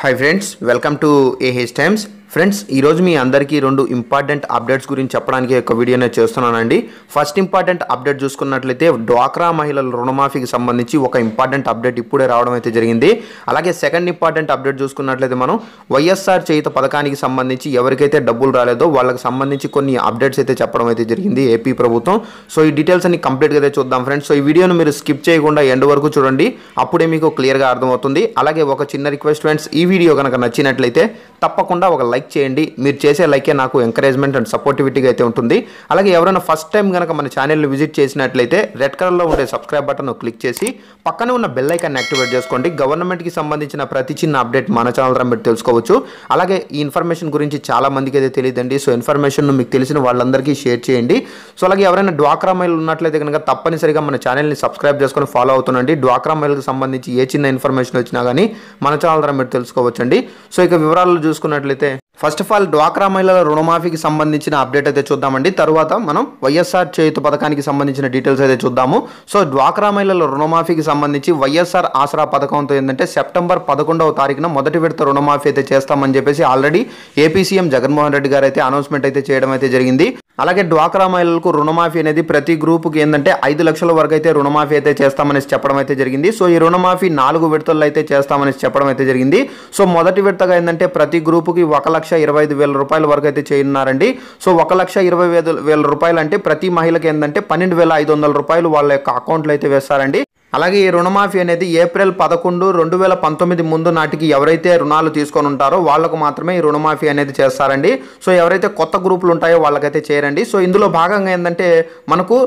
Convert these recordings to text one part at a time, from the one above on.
hi friends welcome to AH Times friends ఈరోజు మీ అందరికీ రెండు ఇంపార్టెంట్ అప్డేట్స్ గురించి చెప్పడానికి ఒక వీడియోనే చేస్తున్నానండి ఫస్ట్ ఇంపార్టెంట్ అప్డేట్ చూసుకున్నట్లయితే డ్వాక్రా మహిళల రుణమాఫీకి సంబంధించి ఒక ఇంపార్టెంట్ అప్డేట్ ఇప్పుడే రావడం అయితే జరిగింది అలాగే సెకండ్ ఇంపార్టెంట్ అప్డేట్ చూసుకున్నట్లయితే మనం వైఎస్ఆర్ చేయుత పథకానికి సంబంధించి ఎవరికైతే డబ్బులు రాలేదో వాళ్ళకి సంబంధించి కొన్ని అప్డేట్స్ అయితే చెప్పడం అయితే జరిగింది ఏపీ ప్రభుత్వం సో ఈ డీటెయిల్స్ అన్ని కంప్లీట్గా అయితే చూద్దాం ఫ్రెండ్స్ సో ఈ వీడియోను మీరు స్కిప్ చేయకుండా ఎండ్ వరకు చూడండి అప్పుడే మీకు క్లియర్గా అర్థమవుతుంది అలాగే ఒక చిన్న రిక్వెస్ట్ ఫ్రెండ్స్ ఈ వీడియో కనుక నచ్చినట్లయితే తప్పకుండా ఒక లైక్ చేయండి మీరు చేసే లైకే నాకు ఎంకరేజ్మెంట్ అండ్ సపోర్టివిటీగా అయితే ఉంటుంది అలాగే ఎవరైనా ఫస్ట్ టైం కనుక మన ఛానల్ని విజిట్ చేసినట్లయితే రెడ్ కలర్లో ఉండే సబ్స్క్రైబ్ బటన్ క్లిక్ చేసి పక్కనే ఉన్న బెల్ ఐకాన్ని యాక్టివేట్ చేసుకోండి గవర్నమెంట్కి సంబంధించిన ప్రతి చిన్న అప్డేట్ మన ఛానల్ ద్వారా మీరు తెలుసుకోవచ్చు అలాగే ఈ ఇన్ఫర్మేషన్ గురించి చాలా మందికి అయితే తెలియదండి సో ఇన్ఫర్మేషన్ మీకు తెలిసిన వాళ్ళందరికీ షేర్ చేయండి సో అలాగే ఎవరైనా డ్వాక్రా మైల్ ఉన్నట్లయితే కనుక తప్పనిసరిగా మన ఛానల్ని సబ్స్క్రైబ్ చేసుకొని ఫాలో అవుతుండండి డ్వాక్రా మైల్కి సంబంధించి ఏ చిన్న ఇన్ఫర్మేషన్ వచ్చినా కానీ మన ఛానల్ ద్వారా మీరు తెలుసుకోవచ్చు తెలుసుకోవచ్చండి సో ఇక వివరాలు చూసుకున్నట్లయితే ఫస్ట్ ఆఫ్ ఆల్ డ్వాక్రా మహిళల రుణమాఫీకి సంబంధించిన అప్డేట్ అయితే చూద్దామండి తర్వాత మనం వైఎస్ఆర్ చేయుత పథకానికి సంబంధించిన డీటెయిల్స్ అయితే చూద్దాము సో డ్వాక్రా మహిళల రుణమాఫీకి సంబంధించి వైఎస్ఆర్ ఆసరా పథకంతో ఏంటంటే సెప్టెంబర్ పదకొండవ తారీఖున మొదటి విడత రుణమాఫీ అయితే చేస్తామని చెప్పేసి already AP CM Jaganmohan Reddy గారు అయితే అనౌన్స్మెంట్ అయితే చేయడం అయితే జరిగింది అలాగే డ్వాక్రా మహిళలకు రుణమాఫీ అనేది ప్రతి గ్రూపుకి ఏంటంటే ఐదు లక్షల వరకు అయితే రుణమాఫీ అయితే చేస్తామని చెప్పడం అయితే జరిగింది సో ఈ రుణమాఫీ నాలుగు విడతల్లో అయితే చేస్తామని చెప్పడం అయితే జరిగింది సో మొదటి విడతగా ఏంటంటే ప్రతి గ్రూపుకి ఒక లక్ష లక్ష ఇరవై ఐదు వేల రూపాయల వరకు అయితే చేయనున్నారండి సో ఒక లక్ష ఇరవై వేల రూపాయలు అంటే ప్రతి మహిళకి ఏంటంటే పన్నెండు వేల ఐదు వందల రూపాయలు వాళ్ళ యొక్క అకౌంట్లో అయితే వేస్తారండి అలాగే ఈ రుణమాఫీ అనేది ఏప్రిల్ పదకొండు రెండు వేల పంతొమ్మిది ముందు నాటికి ఎవరైతే రుణాలు తీసుకొని ఉంటారో వాళ్ళకు మాత్రమే ఈ రుణమాఫీ అనేది చేస్తారండి సో ఎవరైతే కొత్త గ్రూపులు ఉంటాయో వాళ్ళకైతే చేయరండి సో ఇందులో భాగంగా ఏంటంటే మనకు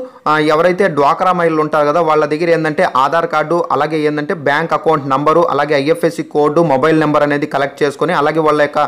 ఎవరైతే డ్వాక్రా మహిళలు ఉంటారు కదా వాళ్ళ దగ్గర ఏంటంటే ఆధార్ కార్డు అలాగే ఏంటంటే బ్యాంక్ అకౌంట్ నంబరు అలాగే ఐఎఫ్ఎస్సి కోడ్ మొబైల్ నెంబర్ అనేది కలెక్ట్ చేసుకొని అలాగే వాళ్ళ యొక్క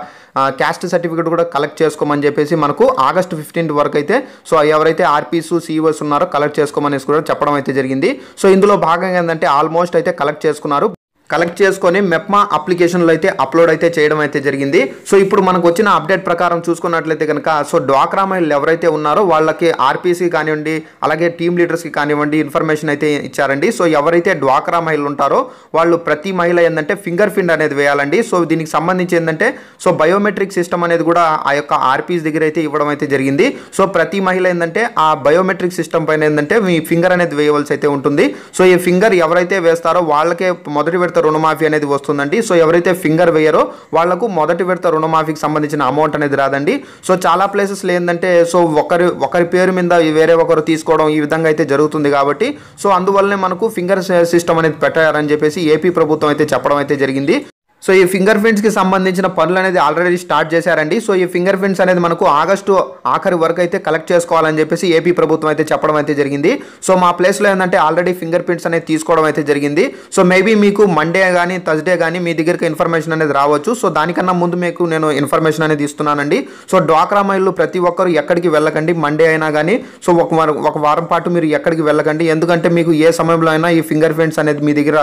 క్యాస్ట్ సర్టిఫికేట్ కూడా కలెక్ట్ చేసుకోమని చెప్పేసి మనకు ఆగస్ట్ ఫిఫ్టీన్త్ వరకు అయితే సో ఎవరైతే ఆర్పీస్ సిఇఓస్ ఉన్నారో కలెక్ట్ చేసుకోమని కూడా చెప్పడం అయితే జరిగింది సో ఇందులో భాగంగా ఏంటంటే ఆల్మోస్ట్ అయితే కలెక్ట్ చేసుకున్నారు కలెక్ట్ చేసుకొని మెప్మా అప్లికేషన్లో అయితే అప్లోడ్ అయితే చేయడం అయితే జరిగింది సో ఇప్పుడు మనకు వచ్చిన అప్డేట్ ప్రకారం చూసుకున్నట్లయితే కనుక సో డ్వాక్రా మహిళలు ఎవరైతే ఉన్నారో వాళ్ళకి ఆర్పీసీ కానివ్వండి అలాగే టీమ్ లీడర్స్కి కానివ్వండి ఇన్ఫర్మేషన్ అయితే ఇచ్చారండి సో ఎవరైతే డ్వాక్రా మహిళలు ఉంటారో వాళ్ళు ప్రతి మహిళ ఏంటంటే ఫింగర్ ప్రింట్ అనేది వేయాలండి సో దీనికి సంబంధించి ఏంటంటే సో బయోమెట్రిక్ సిస్టమ్ అనేది కూడా ఆ యొక్క ఆర్పీసీ దగ్గర అయితే ఇవ్వడం అయితే జరిగింది సో ప్రతి మహిళ ఏంటంటే ఆ బయోమెట్రిక్ సిస్టమ్ పైన ఏంటంటే మీ ఫింగర్ అనేది వేయవలసి అయితే ఉంటుంది సో ఈ ఫింగర్ ఎవరైతే వేస్తారో వాళ్ళకే మొదటి విడత రుణమాఫీ అనేది వస్తుందండి సో ఎవరైతే ఫింగర్ వేయరో వాళ్లకు మొదటి విడత రుణమాఫీకి సంబంధించిన అమౌంట్ అనేది రాదండి సో చాలా ప్లేసెస్లో ఏంటంటే సో ఒకరి ఒకరి పేరు మీద వేరే ఒకరు తీసుకోవడం ఈ విధంగా అయితే జరుగుతుంది కాబట్టి సో అందువల్లనే మనకు ఫింగర్ సిస్టమ్ అనేది పెట్టారని చెప్పేసి ఏపీ ప్రభుత్వం అయితే చెప్పడం అయితే జరిగింది సో ఈ ఫింగర్ ప్రింట్స్కి సంబంధించిన పనులు అనేది ఆల్రెడీ స్టార్ట్ చేశారండి సో ఈ ఫింగర్ ప్రింట్స్ అనేది మనకు ఆగస్టు ఆఖరి వరకు అయితే కలెక్ట్ చేసుకోవాలని చెప్పేసి ఏపీ ప్రభుత్వం అయితే చెప్పడం అయితే జరిగింది సో మా ప్లేస్లో ఏంటంటే ఆల్రెడీ ఫింగర్ ప్రింట్స్ అనేది తీసుకోవడం అయితే జరిగింది సో మేబీ మీకు మండే కానీ థర్స్డే కానీ మీ దగ్గరికి ఇన్ఫర్మేషన్ అనేది రావచ్చు సో దానికన్నా ముందు మీకు నేను ఇన్ఫర్మేషన్ అనేది ఇస్తున్నానండి సో డ్వాక్రా మైళ్ళు ప్రతి ఒక్కరు ఎక్కడికి వెళ్ళకండి మండే అయినా కానీ సో ఒక వారం ఒక వారం పాటు మీరు ఎక్కడికి వెళ్ళకండి ఎందుకంటే మీకు ఏ సమయంలో అయినా ఈ ఫింగర్ ప్రింట్స్ అనేది మీ దగ్గర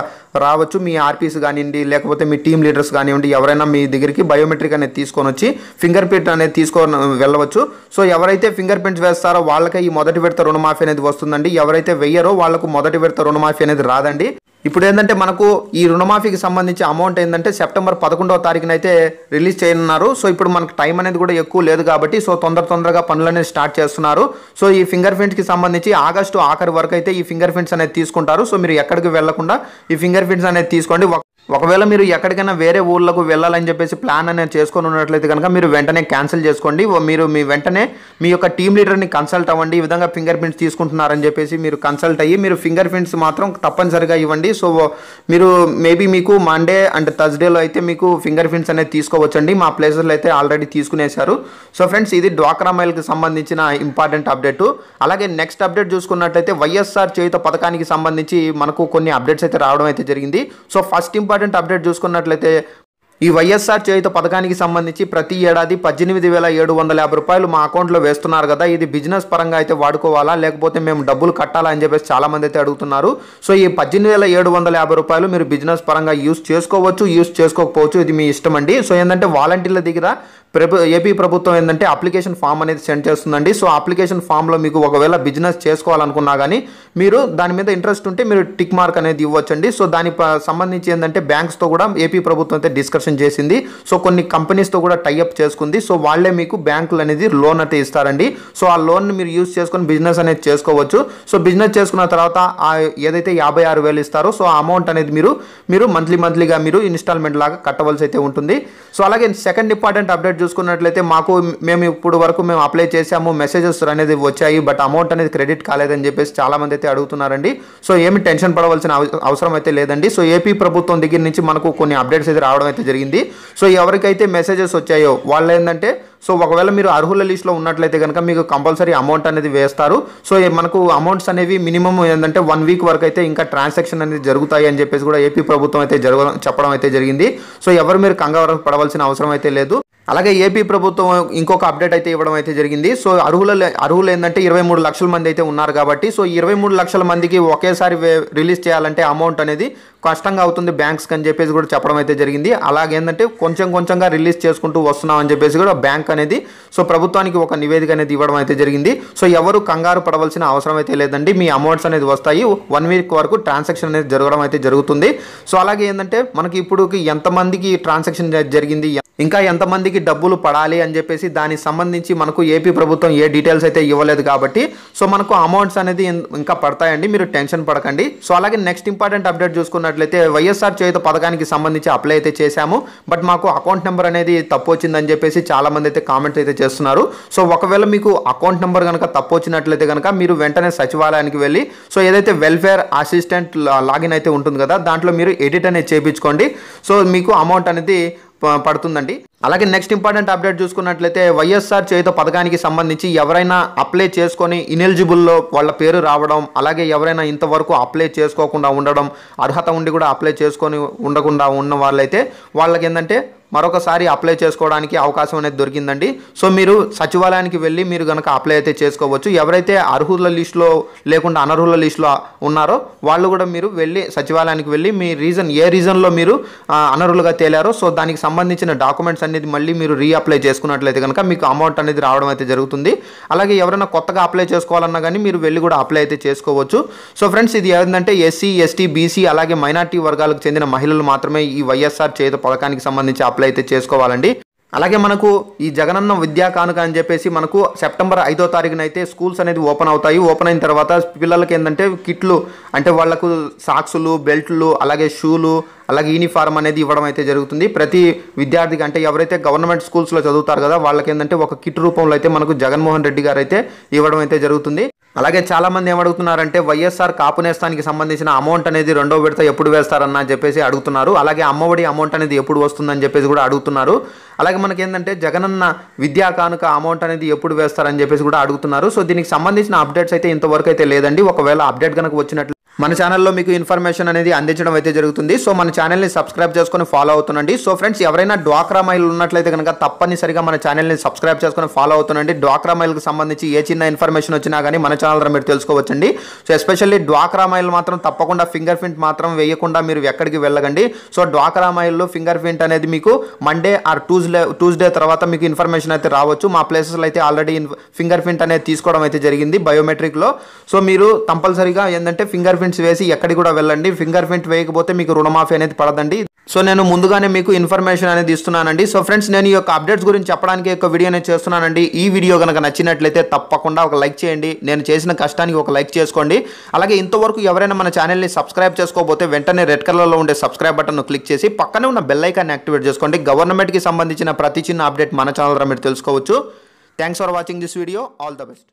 రావచ్చు మీ ఆర్పీస్ కానివ్వండి లేకపోతే మీ టీం లీడర్స్ కానివ్వండి ఎవరైనా మీ దగ్గరికి బయోమెట్రిక్ అనేది తీసుకొని వచ్చి ఫింగర్ ప్రింట్ అనేది తీసుకొని వెళ్ళవచ్చు సో ఎవరైతే ఫింగర్ ప్రింట్స్ వేస్తారో వాళ్ళకే ఈ మొదటి విడత రుణమాఫీ అనేది వస్తుందండి ఎవరైతే వెయ్యారో వాళ్ళకు మొదటి విడత రుణమాఫీ అనేది రాదండి ఇప్పుడు ఏంటంటే మనకు ఈ రుణమాఫీకి సంబంధించి అమౌంట్ ఏంటంటే సెప్టెంబర్ పదకొండవ తారీఖున అయితే రిలీజ్ చేయనున్నారు సో ఇప్పుడు మనకు టైం అనేది కూడా ఎక్కువ లేదు కాబట్టి సో తొందర తొందరగా పనులు అనేది స్టార్ట్ చేస్తున్నారు సో ఈ ఫింగర్ ప్రింట్స్కి సంబంధించి ఆగస్టు ఆఖరి వరకు అయితే ఈ ఫింగర్ ప్రింట్స్ అనేది తీసుకుంటారు సో మీరు ఎక్కడికి వెళ్లకుండా ఈ ఫింగర్ ప్రింట్స్ అనేది తీసుకోండి ఒకవేళ మీరు ఎక్కడికైనా వేరే ఊళ్ళకు వెళ్ళాలని చెప్పేసి ప్లాన్ అనేది చేసుకొని ఉన్నట్లయితే కనుక మీరు వెంటనే క్యాన్సిల్ చేసుకోండి మీరు మీ వెంటనే మీ యొక్క టీమ్ లీడర్ని కన్సల్ట్ అవ్వండి ఈ విధంగా ఫింగర్ ప్రింట్స్ తీసుకుంటున్నారని చెప్పేసి మీరు కన్సల్ట్ అయ్యి మీరు ఫింగర్ ప్రింట్స్ మాత్రం తప్పనిసరిగా ఇవ్వండి సో మీరు మేబీ మీకు మండే అండ్ థర్స్డేలో అయితే మీకు ఫింగర్ ప్రింట్స్ అనేది తీసుకోవచ్చండి మా ప్లేసెస్లో అయితే ఆల్రెడీ తీసుకునేశారు సో ఫ్రెండ్స్ ఇది డ్వాక్రా మైల్కి సంబంధించిన ఇంపార్టెంట్ అప్డేట్ అలాగే నెక్స్ట్ అప్డేట్ చూసుకున్నట్లయితే వైఎస్ఆర్ చేయుత పథకానికి సంబంధించి మనకు కొన్ని అప్డేట్స్ అయితే రావడం అయితే జరిగింది so first important important update చూసుకున్నట్లయితే ఈ వైఎస్ఆర్ చేయుత పథకానికి సంబంధించి ప్రతి ఏడాది పద్దెనిమిది వేల ఏడు వందల యాభై రూపాయలు మా అకౌంట్లో వేస్తున్నారు కదా ఇది బిజినెస్ పరంగా అయితే వాడుకోవాలా లేకపోతే మేము డబ్బులు కట్టాలా అని చెప్పేసి చాలామంది అయితే అడుగుతున్నారు సో ఈ పద్దెనిమిది వేల ఏడు వందల యాభై రూపాయలు మీరు బిజినెస్ పరంగా యూస్ చేసుకోవచ్చు యూస్ చేసుకోకపోవచ్చు ఇది మీ ఇష్టం అండి సో ఏంటంటే వాలంటీర్ల దగ్గర ప్రభు ఏపీ ప్రభుత్వం ఏంటంటే అప్లికేషన్ ఫామ్ అనేది సెండ్ చేస్తుందండి సో అప్లికేషన్ ఫామ్లో మీకు ఒకవేళ బిజినెస్ చేసుకోవాలనుకున్నా కానీ మీరు దాని మీద ఇంట్రెస్ట్ ఉంటే మీరు టిక్ మార్క్ అనేది ఇవ్వచ్చండి సో దాని సంబంధించి ఏంటంటే బ్యాంక్స్తో కూడా ఏపీ ప్రభుత్వం అయితే డిస్కషన్ చేసింది సో కొన్ని కంపెనీస్తో కూడా టైఅప్ చేసుకుంది సో వాళ్ళే మీకు బ్యాంకులు అనేది లోన్ అయితే ఇస్తారండి సో ఆ లోన్ మీరు యూజ్ చేసుకుని బిజినెస్ అనేది చేసుకోవచ్చు సో బిజినెస్ చేసుకున్న తర్వాత ఆ ఏదైతే యాభై ఆరు వేలు ఇస్తారో సో ఆ అమౌంట్ అనేది మీరు మీరు మంత్లీ మంత్లీగా మీరు ఇన్స్టాల్మెంట్ లాగా కట్టవలసి అయితే ఉంటుంది సో అలాగే సెకండ్ ఇంపార్టెంట్ అప్డేట్ చూసుకున్నట్లయితే మాకు మేము ఇప్పుడు వరకు మేము అప్లై చేసాము మెసేజెస్ అనేది వచ్చాయి బట్ అమౌంట్ అనేది క్రెడిట్ కాలేదని చెప్పేసి చాలామంది అయితే అడుగుతున్నారండి సో ఏమి టెన్షన్ పడవలసిన అవసరం అయితే లేదండి సో ఏపీ ప్రభుత్వం దగ్గర నుంచి మనకు కొన్ని అప్డేట్స్ అయితే రావడం అయితే జరిగింది సో ఎవరికైతే మెసేజెస్ వచ్చాయో వాళ్ళు ఏంటంటే సో ఒకవేళ మీరు అర్హుల లిస్టులో ఉన్నట్లయితే కనుక మీకు కంపల్సరీ అమౌంట్ అనేది వేస్తారు సో మనకు అమౌంట్స్ అనేవి మినిమం ఏంటంటే వన్ వీక్ వరకు అయితే ఇంకా ట్రాన్సాక్షన్ అనేది జరుగుతాయి అని చెప్పేసి కూడా ఏపీ ప్రభుత్వం అయితే జరగ చెప్పడం అయితే జరిగింది సో ఎవరు మీరు కంగారు పడవలసిన అవసరం అయితే లేదు అలాగే ఏపీ ప్రభుత్వం ఇంకొక అప్డేట్ అయితే ఇవ్వడం అయితే జరిగింది సో అర్హుల అర్హులు ఏంటంటే ఇరవై మూడు లక్షల మంది అయితే ఉన్నారు కాబట్టి సో ఇరవై మూడు లక్షల మందికి ఒకేసారి రిలీజ్ చేయాలంటే అమౌంట్ అనేది కష్టంగా అవుతుంది బ్యాంక్స్ అని చెప్పేసి కూడా చెప్పడం అయితే జరిగింది అలాగే ఏంటంటే కొంచెం కొంచెంగా రిలీజ్ చేసుకుంటూ వస్తున్నాం అని చెప్పేసి కూడా బ్యాంక్ అనేది సో ప్రభుత్వానికి ఒక నివేదిక అనేది ఇవ్వడం అయితే జరిగింది సో ఎవరు కంగారు పడవలసిన అవసరం అయితే లేదండి మీ అమౌంట్స్ అనేది వస్తాయి వన్ వీక్ వరకు ట్రాన్సాక్షన్ అనేది జరగడం అయితే జరుగుతుంది సో అలాగే ఏంటంటే మనకి ఇప్పుడు ఎంతమందికి ట్రాన్సాక్షన్ జరిగింది ఇంకా ఎంతమందికి డబ్బులు పడాలి అని చెప్పేసి దానికి సంబంధించి మనకు ఏపీ ప్రభుత్వం ఏ డీటెయిల్స్ అయితే ఇవ్వలేదు కాబట్టి సో మనకు అమౌంట్స్ అనేది ఇంకా పడతాయండి మీరు టెన్షన్ పడకండి సో అలాగే నెక్స్ట్ ఇంపార్టెంట్ అప్డేట్ చూసుకున్నట్లయితే వైఎస్ఆర్ చేత పథకానికి సంబంధించి అప్లై అయితే చేశాము బట్ మాకు అకౌంట్ నెంబర్ అనేది తప్పు వచ్చిందని చెప్పేసి చాలా మంది అయితే కామెంట్స్ అయితే చేస్తున్నారు సో ఒకవేళ మీకు అకౌంట్ నెంబర్ కనుక తప్పు వచ్చినట్లయితే కనుక మీరు వెంటనే సచివాలయానికి వెళ్ళి సో ఏదైతే వెల్ఫేర్ అసిస్టెంట్ లాగిన్ అయితే ఉంటుంది కదా దాంట్లో మీరు ఎడిట్ అనేది చేయించుకోండి సో మీకు అమౌంట్ అనేది పడుతుందండి అలాగే నెక్స్ట్ ఇంపార్టెంట్ అప్డేట్ చూసుకున్నట్లయితే వైఎస్ఆర్ చేత పథకానికి సంబంధించి ఎవరైనా అప్లై చేసుకొని ఇనెలిజిబుల్లో వాళ్ళ పేరు రావడం అలాగే ఎవరైనా ఇంతవరకు అప్లై చేసుకోకుండా ఉండడం అర్హత ఉండి కూడా అప్లై చేసుకొని ఉండకుండా ఉన్న వాళ్ళైతే వాళ్ళకి ఏంటంటే మరొకసారి అప్లై చేసుకోవడానికి అవకాశం అనేది దొరికిందండి సో మీరు సచివాలయానికి వెళ్ళి మీరు కనుక అప్లై అయితే చేసుకోవచ్చు ఎవరైతే అర్హుల లిస్టులో లేకుండా అనర్హుల లిస్టులో ఉన్నారో వాళ్ళు కూడా మీరు వెళ్ళి సచివాలయానికి వెళ్ళి మీ రీజన్ ఏ రీజన్లో మీరు అనర్హులుగా తేలారో సో దానికి సంబంధించిన డాక్యుమెంట్స్ అనేది మళ్ళీ మీరు రీఅప్లై చేసుకున్నట్లయితే కనుక మీకు అమౌంట్ అనేది రావడం అయితే జరుగుతుంది అలాగే ఎవరైనా కొత్తగా అప్లై చేసుకోవాలన్నా కానీ మీరు వెళ్ళి కూడా అప్లై అయితే చేసుకోవచ్చు సో ఫ్రెండ్స్ ఇది ఏంటంటే ఎస్సీ ఎస్టీ బీసీ అలాగే మైనార్టీ వర్గాలకు చెందిన మహిళలు మాత్రమే ఈ వైఎస్ఆర్ చేత పథకానికి సంబంధించి అప్లై అప్లై అయితే చేసుకోవాలండి అలాగే మనకు ఈ జగనన్న విద్యా కానుక అని చెప్పేసి మనకు సెప్టెంబర్ ఐదో తారీఖున అయితే స్కూల్స్ అనేది ఓపెన్ అవుతాయి ఓపెన్ అయిన తర్వాత పిల్లలకి ఏంటంటే కిట్లు అంటే వాళ్లకు సాక్సులు బెల్ట్లు అలాగే షూలు అలాగే యూనిఫారం అనేది ఇవ్వడం అయితే జరుగుతుంది ప్రతి విద్యార్థికి అంటే ఎవరైతే గవర్నమెంట్ స్కూల్స్లో చదువుతారు కదా వాళ్ళకి ఏంటంటే ఒక కిట్ రూపంలో అయితే మనకు జగన్మోహన్ రెడ్డి గారు అయితే ఇవ్వడం అయితే జరుగుతుంది అలాగే చాలామంది ఏమడుగుతున్నారంటే వైఎస్ఆర్ కాపునేస్తానికి సంబంధించిన అమౌంట్ అనేది రెండో విడత ఎప్పుడు వేస్తారన్న చెప్పేసి అడుగుతున్నారు అలాగే అమ్మఒడి అమౌంట్ అనేది ఎప్పుడు వస్తుందని చెప్పేసి కూడా అడుగుతున్నారు అలాగే మనకి ఏంటంటే జగనన్న విద్యా కానుక అమౌంట్ అనేది ఎప్పుడు వేస్తారని చెప్పేసి కూడా అడుగుతున్నారు సో దీనికి సంబంధించిన అప్డేట్స్ అయితే ఇంతవరకు అయితే లేదండి ఒకవేళ అప్డేట్ కనుక వచ్చినట్లు మన ఛానల్లో మీకు ఇన్ఫర్మేషన్ అనేది అందించడం అయితే జరుగుతుంది సో మన ఛానల్ని సబ్స్క్రైబ్ చేసుకొని ఫాలో అవుతుండండి సో ఫ్రెండ్స్ ఎవరైనా డ్వాక్రా మైల్ ఉన్నట్లయితే కనుక తప్పనిసరిగా మన ఛానల్ని సబ్స్క్రైబ్ చేసుకొని ఫాలో అవుతుండండి డ్వాక్రా మైల్కి సంబంధించి ఏ చిన్న ఇన్ఫర్మేషన్ వచ్చినా కానీ మన ఛానల్ మీరు తెలుసుకోవచ్చండి సో ఎస్పెషల్లీ డ్వాక్రా మైల్ మాత్రం తప్పకుండా ఫింగర్ ప్రింట్ మాత్రం వేయకుండా మీరు ఎక్కడికి వెళ్ళగండి సో డ్వాక్రా మైల్లో ఫింగర్ ప్రింట్ అనేది మీకు మండే ఆర్ ట్యూస్డే ట్యూస్డే తర్వాత మీకు ఇన్ఫర్మేషన్ అయితే రావచ్చు మా ప్లేసెస్లో అయితే ఆల్రెడీ ఫింగర్ ప్రింట్ అనేది తీసుకోవడం అయితే జరిగింది బయోమెట్రిక్లో సో మీరు కంపల్సరిగా ఏంటంటే ఫింగర్ ప్రింట్స్ వేసి ఎక్కడికి కూడా వెళ్ళండి ఫింగర్ ప్రింట్ వేయకపోతే మీకు రుణమాఫీ అనేది పడదండి సో నేను ముందుగానే మీకు ఇన్ఫర్మేషన్ అనేది ఇస్తున్నానండి సో ఫ్రెండ్స్ నేను ఈ యొక్క అప్డేట్స్ గురించి చెప్పడానికి యొక్క నేను చేస్తున్నానండి ఈ వీడియో కనుక నచ్చినట్లయితే తప్పకుండా ఒక లైక్ చేయండి నేను చేసిన కష్టానికి ఒక లైక్ చేసుకోండి అలాగే ఇంతవరకు ఎవరైనా మన ఛానల్ని సబ్స్క్రైబ్ చేసుకోకపోతే వెంటనే రెడ్ కలర్లో ఉండే సబ్స్క్రైబ్ బటన్ను క్లిక్ చేసి పక్కనే ఉన్న బెల్ ఐకాన్ని యాక్టివేట్ చేసుకోండి గవర్నమెంట్కి సంబంధించిన ప్రతి చిన్న అప్డేట్ మన ఛానల్ ద్వారా మీరు తెలుసుకోవచ్చు thanks for watching this video all the best